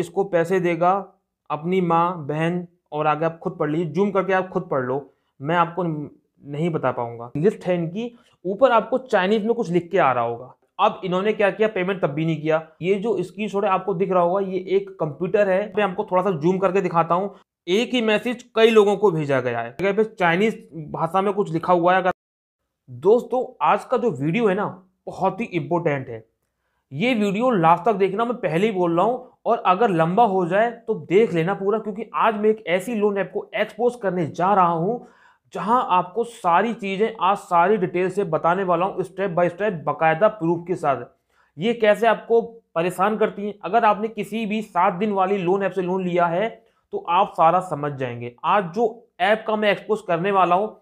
इसको पैसे देगा अपनी माँ बहन और आगे आप खुद पढ़ लीजिए जूम करके आप खुद पढ़ लो मैं आपको नहीं बता पाऊंगा लिस्ट है इनकी ऊपर आपको चाइनीज में कुछ लिख के आ रहा होगा अब इन्होंने क्या किया पेमेंट तब भी नहीं किया ये जो स्क्रीन शॉट आपको दिख रहा होगा ये एक कंप्यूटर है मैं आपको थोड़ा सा जूम करके दिखाता हूँ एक ही मैसेज कई लोगों को भेजा गया है अगर पे चाइनीज भाषा में कुछ लिखा हुआ है अगर दोस्तों आज का जो वीडियो है ना बहुत ही इम्पोर्टेंट है ये वीडियो लास्ट तक देखना मैं पहले ही बोल रहा हूँ और अगर लंबा हो जाए तो देख लेना पूरा क्योंकि आज मैं एक ऐसी लोन ऐप को एक्सपोज करने जा रहा हूँ जहाँ आपको सारी चीज़ें आज सारी डिटेल से बताने वाला हूँ स्टेप बाय स्टेप बाकायदा प्रूफ के साथ ये कैसे आपको परेशान करती हैं अगर आपने किसी भी सात दिन वाली लोन ऐप से लोन लिया है तो आप सारा समझ जाएंगे आज जो ऐप का मैं एक्सपोज करने वाला हूँ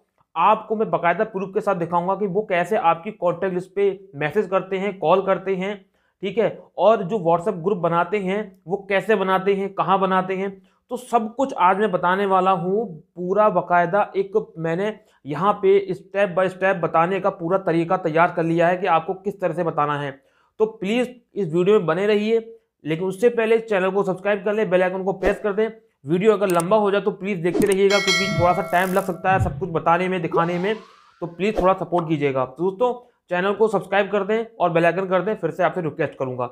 आपको मैं बाकायदा प्रूफ के साथ दिखाऊंगा कि वो कैसे आपकी कॉन्टैक्ट लिस्ट पे मैसेज करते हैं कॉल करते हैं ठीक है और जो व्हाट्सएप ग्रुप बनाते हैं वो कैसे बनाते हैं कहाँ बनाते हैं तो सब कुछ आज मैं बताने वाला हूँ पूरा बकायदा एक मैंने यहाँ पे स्टेप बाय स्टेप बताने का पूरा तरीका तैयार कर लिया है कि आपको किस तरह से बताना है तो प्लीज़ इस वीडियो में बने रहिए लेकिन उससे पहले चैनल को सब्सक्राइब कर लें बेल आइकन को प्रेस कर दें वीडियो अगर लंबा हो जाए तो प्लीज़ देखते रहिएगा क्योंकि थोड़ा सा टाइम लग सकता है सब कुछ बताने में दिखाने में तो प्लीज़ थोड़ा सपोर्ट कीजिएगा दोस्तों चैनल को सब्सक्राइब कर दें और बेलाइकन कर दें फिर से आपसे रिक्वेस्ट करूंगा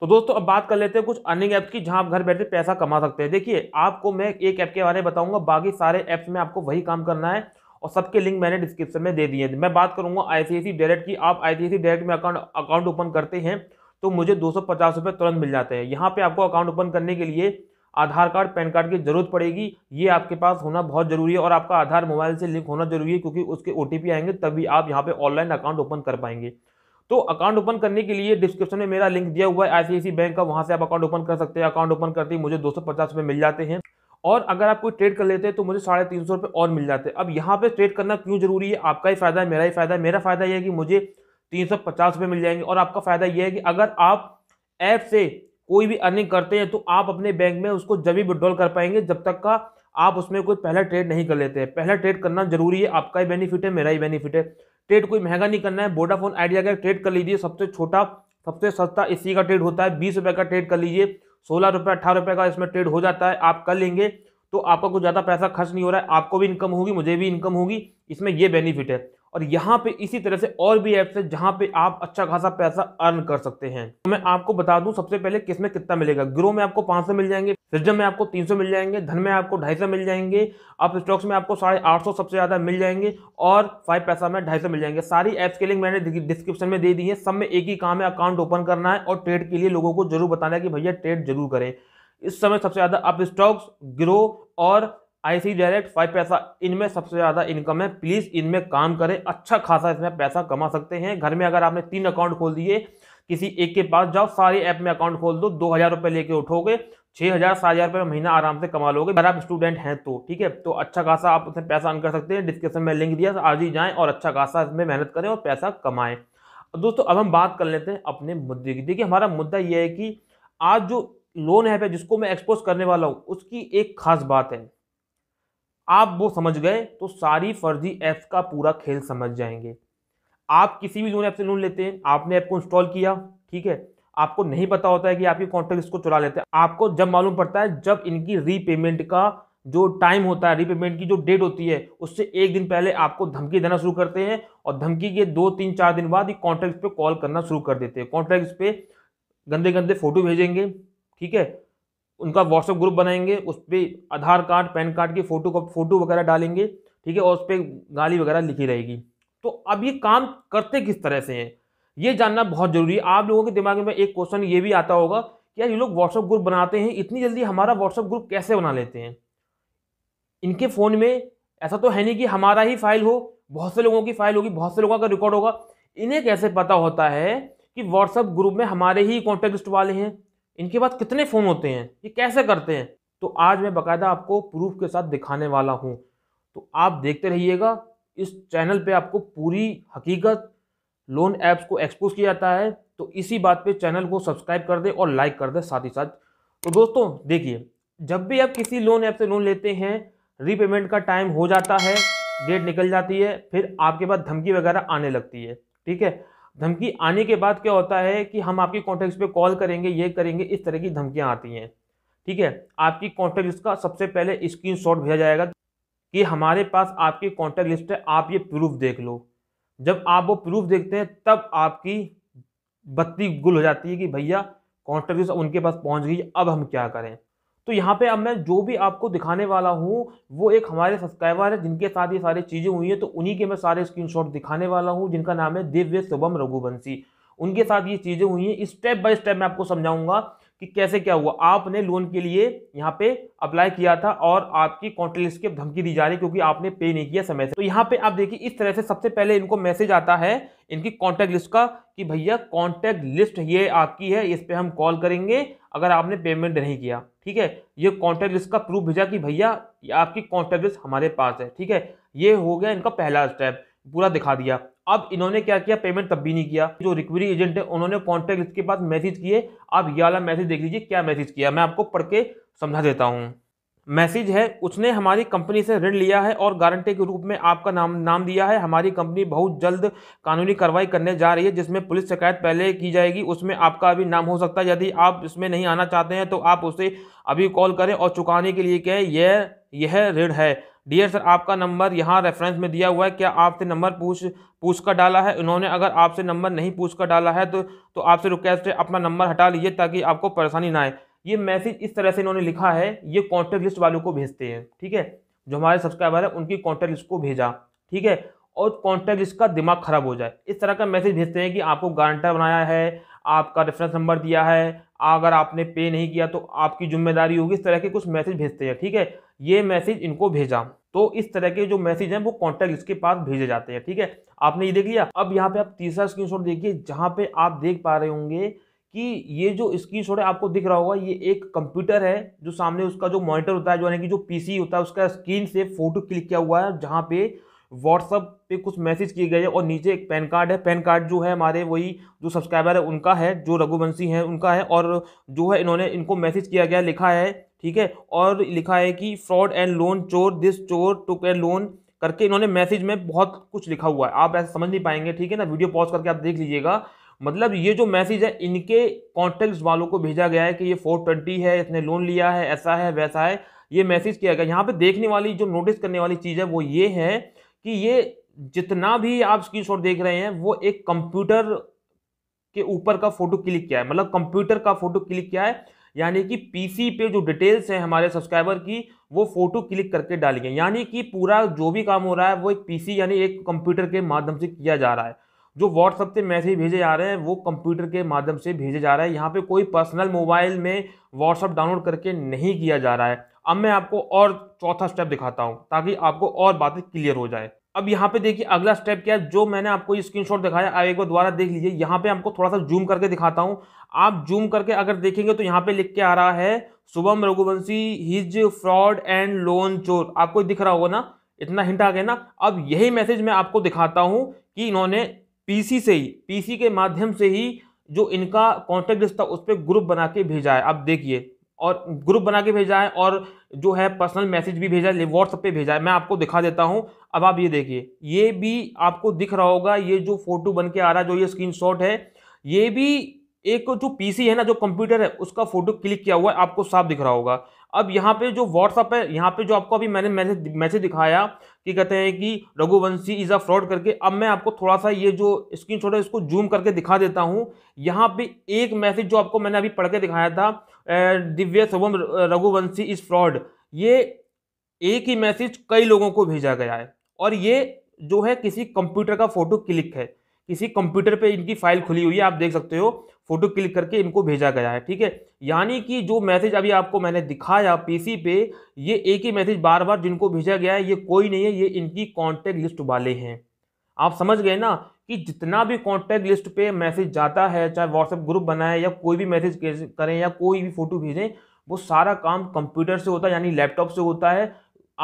तो दोस्तों अब बात कर लेते हैं कुछ अर्निंग ऐप्स की जहां आप घर बैठे पैसा कमा सकते हैं देखिए आपको मैं एक ऐप के बारे में बताऊंगा बाकी सारे ऐप्स में आपको वही काम करना है और सबके लिंक मैंने डिस्क्रिप्शन में दे दिए मैं बात करूंगा आईसीआईसी डायरेक्ट की आप आईसीआईसी डायरेक्ट में अकाउंट अकाउंट ओपन करते हैं तो मुझे दो सौ तुरंत मिल जाते हैं यहाँ पे आपको अकाउंट ओपन करने के लिए आधार कार्ड पैन कार्ड की जरूरत पड़ेगी ये आपके पास होना बहुत जरूरी है और आपका आधार मोबाइल से लिंक होना जरूरी है क्योंकि उसके ओ आएंगे तभी आप यहाँ पर ऑनलाइन अकाउंट ओपन कर पाएंगे तो अकाउंट ओपन करने के लिए डिस्क्रिप्शन में मेरा लिंक दिया हुआ है आईसीआईसी बैंक का वहाँ से आप अकाउंट ओपन कर सकते हैं अकाउंट ओपन करते ही मुझे दो सौ मिल जाते हैं और अगर आप कोई ट्रेड कर लेते हैं तो मुझे साढ़े तीन सौ रुपये और मिल जाते हैं अब यहाँ पे ट्रेड करना क्यों जरूरी है आपका ही फायदा है मेरा ही फायदा है मेरा फायदा यह है कि मुझे तीन सौ पचास रुपये मिल जाएंगे और आपका फायदा यह है कि अगर आप ऐप से कोई भी अर्निंग करते हैं तो आप अपने बैंक में उसको जब भी विड्रॉल कर पाएंगे जब तक का आप उसमें कोई पहला ट्रेड नहीं कर लेते हैं पहला ट्रेड करना जरूरी है आपका ही बेनिफिट है मेरा ही बेनिफिट है ट्रेड कोई महंगा नहीं करना है वोडाफोन आइडिया का ट्रेड कर लीजिए सबसे छोटा सबसे सस्ता इसी का ट्रेड होता है बीस रुपये का ट्रेड कर लीजिए सोलह रुपये अठारह रुपये का इसमें ट्रेड हो जाता है आप कर लेंगे तो आपका कुछ ज़्यादा पैसा खर्च नहीं हो रहा है आपको भी इनकम होगी मुझे भी इनकम होगी इसमें यह बेनिफिट है और यहाँ पे इसी तरह से और भी ऐप्स है जहाँ पे आप अच्छा खासा पैसा अर्न कर सकते हैं तो मैं आपको बता दूं सबसे पहले किस में कितना मिलेगा ग्रो में आपको 500 मिल जाएंगे सिस्टम में आपको 300 मिल जाएंगे धन में आपको 250 मिल जाएंगे आप स्टॉक्स में आपको साढ़े आठ सबसे ज़्यादा मिल जाएंगे और फाइव पैसा में ढाई मिल जाएंगे सारी ऐप्स के लिंक मैंने डिस्क्रिप्शन में दे दी है सब में एक ही काम है अकाउंट ओपन करना है और ट्रेड के लिए लोगों को जरूर बताना है कि भैया ट्रेड जरूर करें इस समय सबसे ज़्यादा आप स्टॉक्स ग्रो और आईसी डायरेक्ट फाइव पैसा इनमें सबसे ज़्यादा इनकम है प्लीज़ इनमें काम करें अच्छा खासा इसमें पैसा कमा सकते हैं घर में अगर आपने तीन अकाउंट खोल दिए किसी एक के पास जाओ सारे ऐप में अकाउंट खोल दो दो हज़ार रुपये लेके उठोगे छः हज़ार सात हज़ार रुपये महीना आराम से कमा लोगे अगर आप स्टूडेंट हैं तो ठीक है तो अच्छा खासा आप उसमें पैसा अन कर सकते हैं डिस्क्रिप्शन में लिंक दिया आज ही जाएँ और अच्छा खासा इसमें मेहनत करें और पैसा कमाएँ दोस्तों अब हम बात कर लेते हैं अपने मुद्दे की देखिए हमारा मुद्दा यह है कि आज जो लोन है जिसको मैं एक्सपोज करने वाला हूँ उसकी एक खास बात है आप वो समझ गए तो सारी फर्जी ऐप्स का पूरा खेल समझ जाएंगे आप किसी भी लोन ऐप से लोन लेते हैं आपने ऐप को इंस्टॉल किया ठीक है आपको नहीं पता होता है कि आपके कॉन्ट्रैक्ट इसको चुरा लेते हैं आपको जब मालूम पड़ता है जब इनकी रीपेमेंट का जो टाइम होता है रीपेमेंट की जो डेट होती है उससे एक दिन पहले आपको धमकी देना शुरू करते हैं और धमकी के दो तीन चार दिन बाद ही कॉन्ट्रैक्ट पे कॉल करना शुरू कर देते हैं कॉन्ट्रैक्ट पे गंदे गंदे फोटो भेजेंगे ठीक है उनका व्हाट्सअप ग्रुप बनाएंगे उस पर आधार कार्ड पैन कार्ड की फ़ोटो फ़ोटो वगैरह डालेंगे ठीक है और उस पर गाली वगैरह लिखी रहेगी तो अब ये काम करते किस तरह से हैं ये जानना बहुत ज़रूरी है आप लोगों के दिमाग में एक क्वेश्चन ये भी आता होगा कि यार ये लोग व्हाट्सअप ग्रुप बनाते हैं इतनी जल्दी हमारा व्हाट्सअप ग्रुप कैसे बना लेते हैं इनके फ़ोन में ऐसा तो है नहीं कि हमारा ही फाइल हो बहुत से लोगों की फाइल होगी बहुत से लोगों का रिकॉर्ड होगा इन्हें कैसे पता होता है कि व्हाट्सअप ग्रुप में हमारे ही कॉन्टेक्ट वाले हैं इनके पास कितने फ़ोन होते हैं ये कैसे करते हैं तो आज मैं बाकायदा आपको प्रूफ के साथ दिखाने वाला हूँ तो आप देखते रहिएगा इस चैनल पे आपको पूरी हकीकत लोन ऐप्स को एक्सपोज किया जाता है तो इसी बात पे चैनल को सब्सक्राइब कर दे और लाइक कर दे साथ ही साथ तो दोस्तों देखिए जब भी आप किसी लोन ऐप से लोन लेते हैं रीपेमेंट का टाइम हो जाता है डेट निकल जाती है फिर आपके पास धमकी वगैरह आने लगती है ठीक है धमकी आने के बाद क्या होता है कि हम आपके कॉन्टैक्ट पे कॉल करेंगे ये करेंगे इस तरह की धमकियाँ आती हैं ठीक है आपकी कॉन्टैक्ट लिस्ट का सबसे पहले स्क्रीनशॉट भेजा जाएगा कि हमारे पास आपकी कॉन्टैक्ट लिस्ट है आप ये प्रूफ देख लो जब आप वो प्रूफ देखते हैं तब आपकी बत्ती गुल हो जाती है कि भैया कॉन्टैक्ट लिस्ट उनके पास पहुँच गई अब हम क्या करें तो यहाँ पे अब मैं जो भी आपको दिखाने वाला हूँ वो एक हमारे सब्सक्राइबर है जिनके साथ ये सारी चीज़ें हुई हैं तो उन्हीं के मैं सारे स्क्रीनशॉट दिखाने वाला हूँ जिनका नाम है दिव्य शुभम रघुवंशी उनके साथ ये चीज़ें हुई हैं स्टेप बाय स्टेप मैं आपको समझाऊंगा कि कैसे क्या हुआ आपने लोन के लिए यहाँ पे अप्लाई किया था और आपकी कॉन्ट्रेक्ट लिस्ट की धमकी दी जा रही क्योंकि आपने पे नहीं किया समय से तो यहाँ पे आप देखिए इस तरह से सबसे पहले इनको मैसेज आता है इनकी कॉन्टैक्ट लिस्ट का कि भैया कॉन्टैक्ट लिस्ट ये आपकी है इस पर हम कॉल करेंगे अगर आपने पेमेंट नहीं किया ठीक है ये कॉन्टैक्ट लिस्ट का प्रूफ भेजा कि भैया आपकी कॉन्टैक्ट लिस्ट हमारे पास है ठीक है ये हो गया इनका पहला स्टेप पूरा दिखा दिया अब इन्होंने क्या किया पेमेंट तब भी नहीं किया जो रिक्वरी एजेंट है उन्होंने कॉन्टैक्ट लिस्ट के बाद मैसेज किए आप ये वाला मैसेज देख लीजिए क्या मैसेज किया मैं आपको पढ़ के समझा देता हूँ मैसेज है उसने हमारी कंपनी से ऋण लिया है और गारंटी के रूप में आपका नाम नाम दिया है हमारी कंपनी बहुत जल्द कानूनी कार्रवाई करने जा रही है जिसमें पुलिस शिकायत पहले की जाएगी उसमें आपका अभी नाम हो सकता है यदि आप इसमें नहीं आना चाहते हैं तो आप उसे अभी कॉल करें और चुकाने के लिए कहें यह यह ऋण है डियर सर आपका नंबर यहाँ रेफरेंस में दिया हुआ है क्या आपसे नंबर पूछ पूछ कर डाला है इन्होंने अगर आपसे नंबर नहीं पूछ कर डाला है तो, तो आपसे रिक्वेस्ट है अपना नंबर हटा लीजिए ताकि आपको परेशानी ना आए ये मैसेज इस तरह से इन्होंने लिखा है ये कॉन्टैक्ट लिस्ट वालों को भेजते हैं ठीक है जो हमारे सब्सक्राइबर है उनकी कॉन्टैक्ट लिस्ट को भेजा ठीक है और कॉन्टैक्ट लिस्ट का दिमाग खराब हो जाए इस तरह का मैसेज भेजते हैं कि आपको गारंटर बनाया है आपका रेफरेंस नंबर दिया है अगर आपने पे नहीं किया तो आपकी जिम्मेदारी होगी इस तरह के कुछ मैसेज भेजते हैं ठीक है ये मैसेज इनको भेजा तो इस तरह के जो मैसेज हैं वो कॉन्टैक्ट लिस्ट के पास भेजे जाते हैं ठीक है आपने ये देख लिया अब यहाँ पे आप तीसरा स्क्रीनशॉट देखिए जहाँ पे आप देख पा रहे होंगे कि ये जो स्क्रीन शॉट है आपको दिख रहा होगा ये एक कंप्यूटर है जो सामने उसका जो मॉनिटर होता है जो यानी कि जो पीसी होता है उसका स्क्रीन से फोटो क्लिक किया हुआ है जहाँ पे व्हाट्सअप पे कुछ मैसेज किए गए हैं और नीचे एक पैन कार्ड है पैन कार्ड जो है हमारे वही जो सब्सक्राइबर है उनका है जो रघुवंशी है उनका है और जो है इन्होंने इनको मैसेज किया गया लिखा है ठीक है और लिखा है कि फ्रॉड एंड लोन चोर दिस चोर टुक एंड लोन करके इन्होंने मैसेज में बहुत कुछ लिखा हुआ है आप ऐसा समझ नहीं पाएंगे ठीक है ना वीडियो पॉज करके आप देख लीजिएगा मतलब ये जो मैसेज है इनके कॉन्टेक्ट वालों को भेजा गया है कि ये फोर ट्वेंटी है इसने लोन लिया है ऐसा है वैसा है ये मैसेज किया गया यहाँ पे देखने वाली जो नोटिस करने वाली चीज़ है वो ये है कि ये जितना भी आप शॉट देख रहे हैं वो एक कंप्यूटर के ऊपर का फोटो क्लिक किया है मतलब कंप्यूटर का फोटो क्लिक किया है यानी कि पीसी पे जो डिटेल्स हैं हमारे सब्सक्राइबर की वो फोटो क्लिक करके डाली गई यानी कि पूरा जो भी काम हो रहा है वो एक पीसी यानी एक कंप्यूटर के माध्यम से किया जा रहा है जो व्हाट्सअप से मैसेज भेजे जा रहे हैं वो कंप्यूटर के माध्यम से भेजे जा रहा है यहाँ पे कोई पर्सनल मोबाइल में व्हाट्सअप डाउनलोड करके नहीं किया जा रहा है अब मैं आपको और चौथा स्टेप दिखाता हूँ ताकि आपको और बातें क्लियर हो जाए अब यहाँ पे देखिए अगला स्टेप क्या है जो मैंने आपको स्क्रीनशॉट दिखाया आप एक बार दोबारा देख लीजिए यहाँ पे आपको थोड़ा सा जूम करके दिखाता हूँ आप जूम करके अगर देखेंगे तो यहाँ पे लिख के आ रहा है Shubham Raghuvanshi his fraud and loan चोर आपको दिख रहा होगा ना इतना हिंट आ गया ना अब यही मैसेज मैं आपको दिखाता हूँ कि इन्होंने पीसी से ही पीसी के माध्यम से ही जो इनका कॉन्टैक्ट लिस्ट था उस पर ग्रुप बना के भेजा है आप देखिए और ग्रुप बना के भेजा है और जो है पर्सनल मैसेज भी भेजा है व्हाट्सअप पे भेजा है मैं आपको दिखा देता हूँ अब आप ये देखिए ये भी आपको दिख रहा होगा ये जो फोटो बन के आ रहा है जो ये स्क्रीन है ये भी एक जो पी है ना जो कंप्यूटर है उसका फोटो क्लिक किया हुआ है आपको साफ दिख रहा होगा अब यहाँ पे जो व्हाट्सअप है यहाँ पे जो आपको अभी मैंने मैसेज मैसेज दिखाया कि कहते हैं कि रघुवंशी इज अ फ्रॉड करके अब मैं आपको थोड़ा सा ये जो स्क्रीन है इसको जूम करके दिखा देता हूँ यहाँ पे एक मैसेज जो आपको मैंने अभी पढ़ के दिखाया था दिव्य शुभम रघुवंशी इज फ्रॉड ये एक ही मैसेज कई लोगों को भेजा गया है और ये जो है किसी कंप्यूटर का फोटो क्लिक है किसी कंप्यूटर पे इनकी फाइल खुली हुई है आप देख सकते हो फोटो क्लिक करके इनको भेजा गया है ठीक है यानी कि जो मैसेज अभी आपको मैंने दिखाया पीसी पे ये एक ही मैसेज बार बार जिनको भेजा गया है ये कोई नहीं है ये इनकी कॉन्टैक्ट लिस्ट वाले हैं आप समझ गए ना कि जितना भी कॉन्टैक्ट लिस्ट पे मैसेज जाता है चाहे व्हाट्सएप ग्रुप बनाए या कोई भी मैसेज करें या कोई भी फ़ोटो भेजें वो सारा काम कंप्यूटर से होता है यानी लैपटॉप से होता है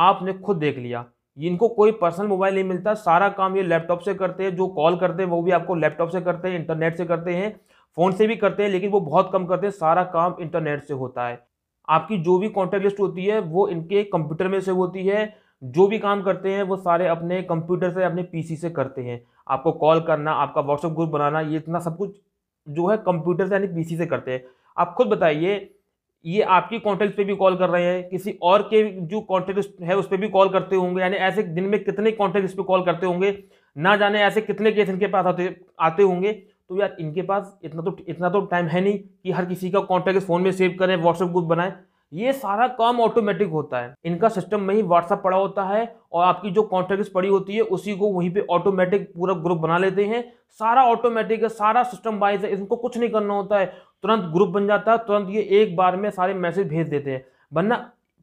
आपने खुद देख लिया इनको कोई पर्सनल मोबाइल नहीं मिलता सारा काम ये लैपटॉप से करते हैं जो कॉल करते हैं वो भी आपको लैपटॉप से करते हैं इंटरनेट से करते हैं फ़ोन से भी करते हैं लेकिन वो बहुत कम करते हैं सारा काम इंटरनेट से होता है आपकी जो भी कॉन्टैक्ट लिस्ट होती है वो इनके कंप्यूटर में से होती है जो भी काम करते हैं वो सारे अपने कंप्यूटर से अपने पीसी से करते हैं आपको कॉल करना आपका व्हाट्सअप ग्रुप बनाना ये इतना सब कुछ जो है कंप्यूटर से यानी पीसी से करते हैं आप खुद बताइए ये आपकी कॉन्टैक्ट पे भी कॉल कर रहे हैं किसी और के जो कॉन्टेक्ट है उस पर भी कॉल करते होंगे यानी ऐसे दिन में कितने कॉन्टैक्ट इस पर कॉल करते होंगे ना जाने ऐसे कितने केस इनके पास आते आते होंगे तो यार इनके पास इतना तो इतना तो टाइम है नहीं कि हर किसी का कॉन्टैक्ट फ़ोन में सेव करें व्हाट्सएप ग्रुप बनाएं ये सारा काम ऑटोमेटिक होता है इनका सिस्टम में ही व्हाट्सअप पड़ा होता है और आपकी जो कॉन्ट्रैक्ट पड़ी होती है उसी को वहीं पे ऑटोमेटिक पूरा ग्रुप बना लेते हैं सारा ऑटोमेटिक है सारा सिस्टम वाइज है इनको कुछ नहीं करना होता है तुरंत ग्रुप बन जाता है तुरंत ये एक बार में सारे मैसेज भेज देते हैं वरना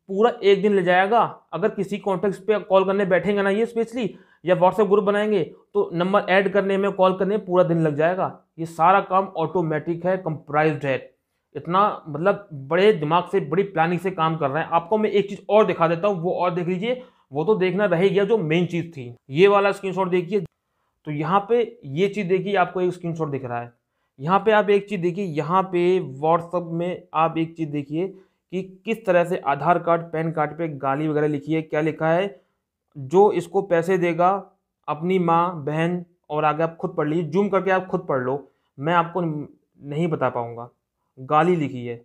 पूरा एक दिन ले जाएगा अगर किसी कॉन्टैक्ट पे कॉल करने बैठेंगे ना ये स्पेशली या व्हाट्सएप ग्रुप बनाएंगे तो नंबर ऐड करने में कॉल करने में पूरा दिन लग जाएगा ये सारा काम ऑटोमेटिक है कंप्राइज्ड है इतना मतलब बड़े दिमाग से बड़ी प्लानिंग से काम कर रहे हैं आपको मैं एक चीज़ और दिखा देता हूँ वो और देख लीजिए वो तो देखना रह गया जो मेन चीज़ थी ये वाला स्क्रीन देखिए तो यहाँ पे ये चीज़ देखिए आपको एक स्क्रीन दिख रहा है यहाँ पे आप एक चीज़ देखिए यहाँ पे व्हाट्सअप में आप एक चीज़ देखिए कि किस तरह से आधार कार्ड पैन कार्ड पे गाली वगैरह लिखी है क्या लिखा है जो इसको पैसे देगा अपनी माँ बहन और आगे आप खुद पढ़ लीजिए जूम करके आप खुद पढ़ लो मैं आपको नहीं बता पाऊँगा गाली लिखी है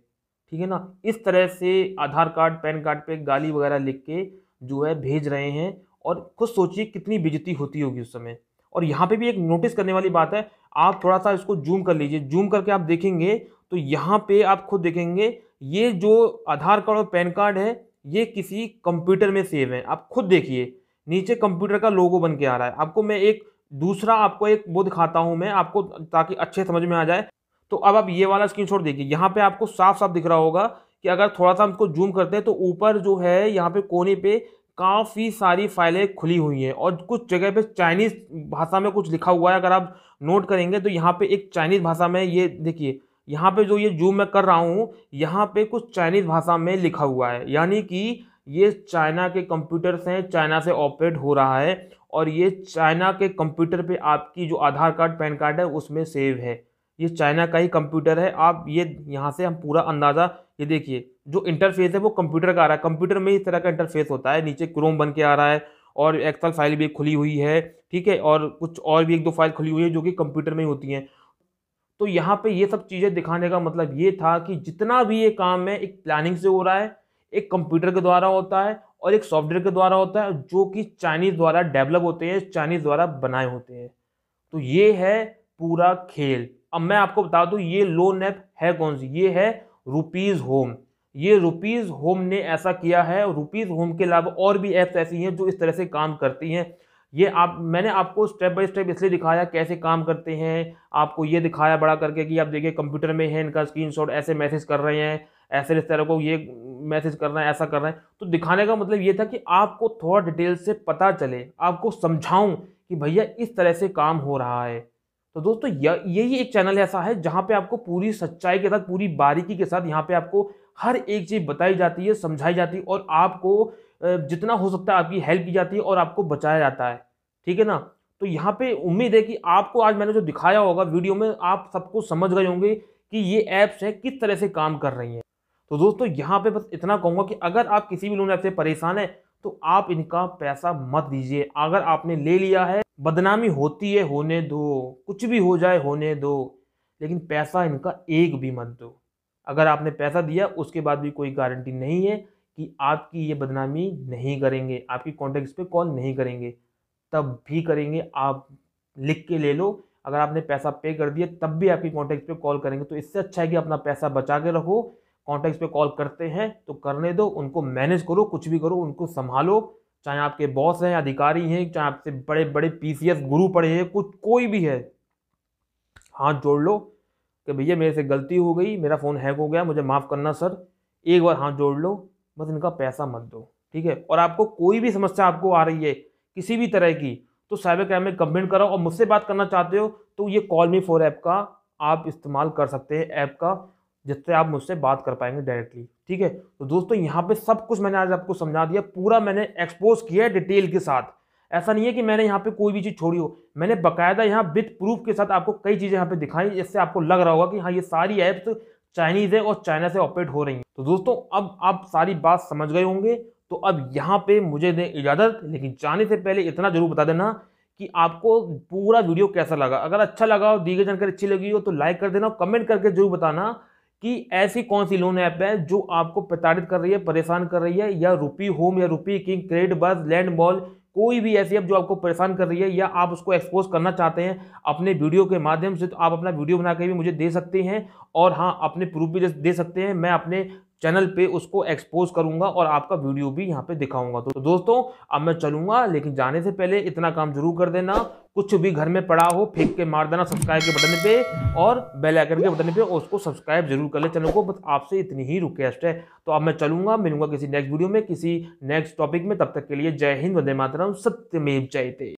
ठीक है ना इस तरह से आधार कार्ड पैन कार्ड पे गाली वगैरह लिख के जो है भेज रहे हैं और खुद सोचिए कितनी बिजती होती होगी उस समय और यहाँ पे भी एक नोटिस करने वाली बात है आप थोड़ा सा इसको जूम कर लीजिए जूम करके आप देखेंगे तो यहाँ पे आप खुद देखेंगे ये जो आधार कार्ड और पैन कार्ड है ये किसी कंप्यूटर में सेव है आप खुद देखिए नीचे कंप्यूटर का लोगो बन के आ रहा है आपको मैं एक दूसरा आपको एक वो दिखाता हूँ मैं आपको ताकि अच्छे समझ में आ जाए तो अब आप ये वाला स्क्रीनशॉट देखिए यहाँ पे आपको साफ साफ दिख रहा होगा कि अगर थोड़ा सा हम इसको जूम करते हैं तो ऊपर जो है यहाँ पे कोने पे काफ़ी सारी फाइलें खुली हुई हैं और कुछ जगह पे चाइनीज़ भाषा में कुछ लिखा हुआ है अगर आप नोट करेंगे तो यहाँ पे एक चाइनीज़ भाषा में ये देखिए यहाँ पे जो ये जूम मैं कर रहा हूँ यहाँ पे कुछ चाइनीज़ भाषा में लिखा हुआ है यानी कि ये चाइना के कंप्यूटर्स हैं चाइना से ऑपरेट हो रहा है और ये चाइना के कंप्यूटर पर आपकी जो आधार कार्ड पैन कार्ड है उसमें सेव है ये चाइना का ही कंप्यूटर है आप ये यहाँ से हम पूरा अंदाज़ा ये देखिए जो इंटरफेस है वो कंप्यूटर का आ रहा है कंप्यूटर में इस तरह का इंटरफेस होता है नीचे क्रोम बन के आ रहा है और एक्सल फाइल भी खुली हुई है ठीक है और कुछ और भी एक दो फाइल खुली हुई है जो कि कंप्यूटर में ही होती हैं तो यहाँ पर ये सब चीज़ें दिखाने का मतलब ये था कि जितना भी ये काम है एक प्लानिंग से हो रहा है एक कंप्यूटर के द्वारा होता है और एक सॉफ्टवेयर के द्वारा होता है जो कि चाइनीज़ द्वारा डेवलप होते हैं चाइनीज़ द्वारा बनाए होते हैं तो ये है पूरा खेल अब मैं आपको बता दूं ये लोन ऐप है कौन सी ये है रुपीज़ होम ये रुपीज़ होम ने ऐसा किया है रुपीज़ होम के अलावा और भी ऐप्स ऐसी हैं जो इस तरह से काम करती हैं ये आप मैंने आपको स्टेप बाय स्टेप इसलिए दिखाया कैसे काम करते हैं आपको ये दिखाया बड़ा करके कि आप देखिए कंप्यूटर में है इनका स्क्रीनशॉट ऐसे मैसेज कर रहे हैं ऐसे इस तरह को ये मैसेज कर रहे हैं ऐसा कर रहे हैं तो दिखाने का मतलब ये था कि आपको थोड़ा डिटेल से पता चले आपको समझाऊं कि भैया इस तरह से काम हो रहा है तो दोस्तों यही एक चैनल ऐसा है जहाँ पे आपको पूरी सच्चाई के साथ पूरी बारीकी के साथ यहाँ पे आपको हर एक चीज़ बताई जाती है समझाई जाती है और आपको जितना हो सकता है आपकी हेल्प की जाती है और आपको बचाया जाता है ठीक है ना तो यहाँ पे उम्मीद है कि आपको आज मैंने जो दिखाया होगा वीडियो में आप सबको समझ गए होंगे कि ये ऐप्स हैं किस तरह से काम कर रही हैं तो दोस्तों यहाँ पे बस इतना कहूँगा कि अगर आप किसी भी लोन ऐप से परेशान हैं तो आप इनका पैसा मत दीजिए अगर आपने ले लिया है बदनामी होती है होने दो कुछ भी हो जाए होने दो लेकिन पैसा इनका एक भी मत दो अगर आपने पैसा दिया उसके बाद भी कोई गारंटी नहीं है कि आपकी ये बदनामी नहीं करेंगे आपकी कॉन्टेक्ट पे कॉल नहीं करेंगे तब भी करेंगे आप लिख के ले लो अगर आपने पैसा पे कर दिया तब भी आपकी कॉन्टैक्ट पे कॉल करेंगे तो इससे अच्छा है कि अपना पैसा बचा के रखो कॉन्टैक्ट्स पे कॉल करते हैं तो करने दो उनको मैनेज करो कुछ भी करो उनको संभालो चाहे आपके बॉस हैं अधिकारी हैं चाहे आपसे बड़े बड़े पी गुरु पड़े हैं कुछ कोई भी है हाथ जोड़ लो कि भैया मेरे से गलती हो गई मेरा फ़ोन हैक हो गया मुझे माफ़ करना सर एक बार हाथ जोड़ लो बस इनका पैसा मत दो ठीक है और आपको कोई भी समस्या आपको आ रही है किसी भी तरह की तो साइबर क्राइम में कंप्लेंट करो और मुझसे बात करना चाहते हो तो ये कॉल मी फोर ऐप का आप इस्तेमाल कर सकते हैं ऐप का जिससे आप मुझसे बात कर पाएंगे डायरेक्टली ठीक है तो दोस्तों यहाँ पे सब कुछ मैंने आज आपको समझा दिया पूरा मैंने एक्सपोज किया है डिटेल के साथ ऐसा नहीं है कि मैंने यहाँ पे कोई भी चीज़ छोड़ी हो मैंने बकायदा यहाँ विथ प्रूफ के साथ आपको कई चीज़ें यहाँ पे दिखाई जिससे आपको लग रहा होगा कि हाँ ये सारी ऐप्स चाइनीज़ है और चाइना से ऑपरेट हो रही हैं तो दोस्तों अब आप सारी बात समझ गए होंगे तो अब यहाँ पे मुझे दें इजाज़त लेकिन जाने से पहले इतना ज़रूर बता देना कि आपको पूरा वीडियो कैसा लगा अगर अच्छा लगा हो दी गई जानकारी अच्छी लगी हो तो लाइक कर देना और कमेंट करके जरूर बताना कि ऐसी कौन सी लोन ऐप है जो आपको प्रताड़ित कर रही है परेशान कर रही है या रुपी होम या रुपी किंग क्रेडिट बस लैंड मॉल कोई भी ऐसी ऐप जो आपको परेशान कर रही है या आप उसको एक्सपोज करना चाहते हैं अपने वीडियो के माध्यम से तो आप अपना वीडियो बना के भी मुझे दे सकते हैं और हाँ अपने प्रूफ भी दे सकते हैं मैं अपने चैनल पे उसको एक्सपोज करूंगा और आपका वीडियो भी यहाँ पे दिखाऊंगा तो दोस्तों अब मैं चलूंगा लेकिन जाने से पहले इतना काम जरूर कर देना कुछ भी घर में पड़ा हो फेंक के मार देना सब्सक्राइब के बटन पे और बेल आइकन के बटन पे उसको सब्सक्राइब जरूर कर ले चैनल को बस आपसे इतनी ही रिक्वेस्ट है तो अब मैं चलूंगा मिलूंगा किसी नेक्स्ट वीडियो में किसी नेक्स्ट टॉपिक में तब तक के लिए जय हिंद वंदे मातरम सत्यमेव जयते